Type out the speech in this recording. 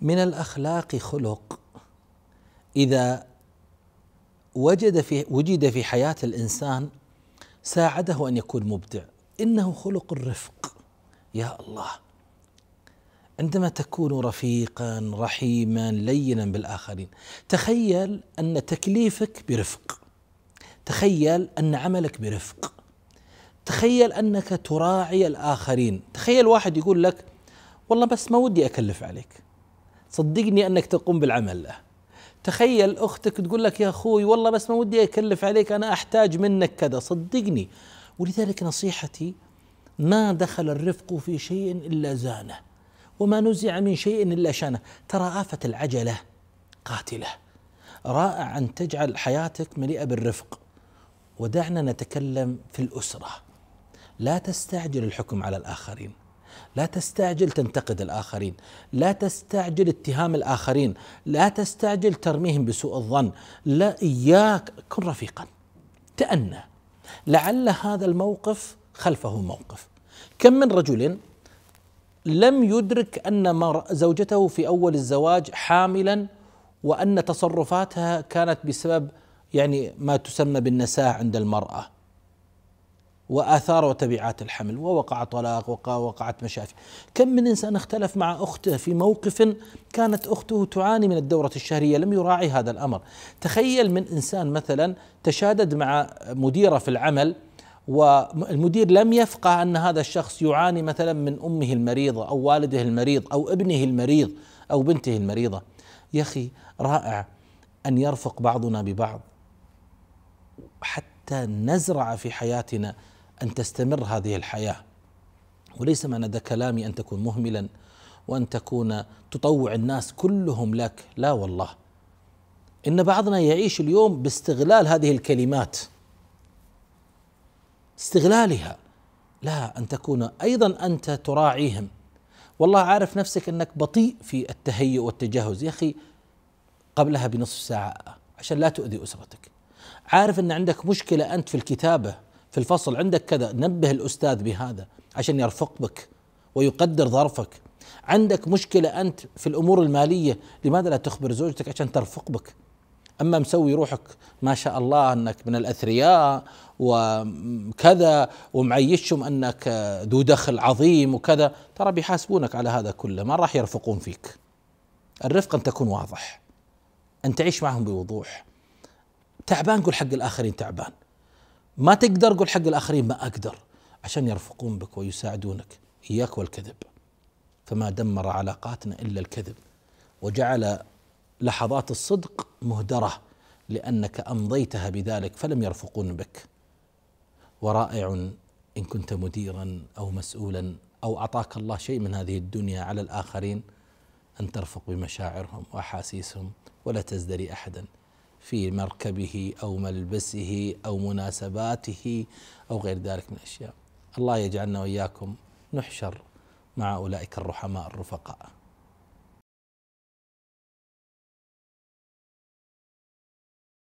من الاخلاق خلق اذا وجد في وجد في حياه الانسان ساعده ان يكون مبدع انه خلق الرفق يا الله عندما تكون رفيقا رحيما لينا بالاخرين تخيل ان تكليفك برفق تخيل ان عملك برفق تخيل انك تراعي الاخرين تخيل واحد يقول لك والله بس ما ودي اكلف عليك صدقني انك تقوم بالعمل له تخيل اختك تقول لك يا اخوي والله بس ما ودي اكلف عليك انا احتاج منك كذا صدقني ولذلك نصيحتي ما دخل الرفق في شيء الا زانه وما نزع من شيء الا شانه ترى افه العجله قاتله رائع ان تجعل حياتك مليئه بالرفق ودعنا نتكلم في الاسره لا تستعجل الحكم على الاخرين لا تستعجل تنتقد الآخرين لا تستعجل اتهام الآخرين لا تستعجل ترميهم بسوء الظن لا إياك كن رفيقا تأنى لعل هذا الموقف خلفه موقف كم من رجل لم يدرك أن زوجته في أول الزواج حاملا وأن تصرفاتها كانت بسبب يعني ما تسمى بالنساء عند المرأة واثار وتبعات الحمل ووقع طلاق وقع وقعت مشاكل كم من انسان اختلف مع اخته في موقف كانت اخته تعاني من الدوره الشهريه لم يراعي هذا الامر تخيل من انسان مثلا تشادد مع مديره في العمل والمدير لم يفقه ان هذا الشخص يعاني مثلا من امه المريضه او والده المريض او ابنه المريض او بنته المريضه يا اخي رائع ان يرفق بعضنا ببعض حتى نزرع في حياتنا ان تستمر هذه الحياه وليس معنى ذا كلامي ان تكون مهملا وان تكون تطوع الناس كلهم لك لا والله ان بعضنا يعيش اليوم باستغلال هذه الكلمات استغلالها لا ان تكون ايضا انت تراعيهم والله عارف نفسك انك بطيء في التهيؤ والتجهز يا اخي قبلها بنصف ساعه عشان لا تؤذي اسرتك عارف ان عندك مشكله انت في الكتابه في الفصل عندك كذا نبه الأستاذ بهذا عشان يرفق بك ويقدر ظرفك عندك مشكلة أنت في الأمور المالية لماذا لا تخبر زوجتك عشان ترفق بك أما مسوي روحك ما شاء الله أنك من الأثرياء وكذا ومعيشهم أنك ذو دخل عظيم وكذا ترى بيحاسبونك على هذا كله ما راح يرفقون فيك الرفق أن تكون واضح أن تعيش معهم بوضوح تعبان قل حق الآخرين تعبان ما تقدر قول حق الآخرين ما أقدر عشان يرفقون بك ويساعدونك إياك والكذب فما دمر علاقاتنا إلا الكذب وجعل لحظات الصدق مهدرة لأنك أمضيتها بذلك فلم يرفقون بك ورائع إن كنت مديرا أو مسؤولا أو أعطاك الله شيء من هذه الدنيا على الآخرين أن ترفق بمشاعرهم وأحاسيسهم ولا تزدري أحدا في مركبه أو ملبسه أو مناسباته أو غير ذلك من الأشياء الله يجعلنا وإياكم نحشر مع أولئك الرحماء الرفقاء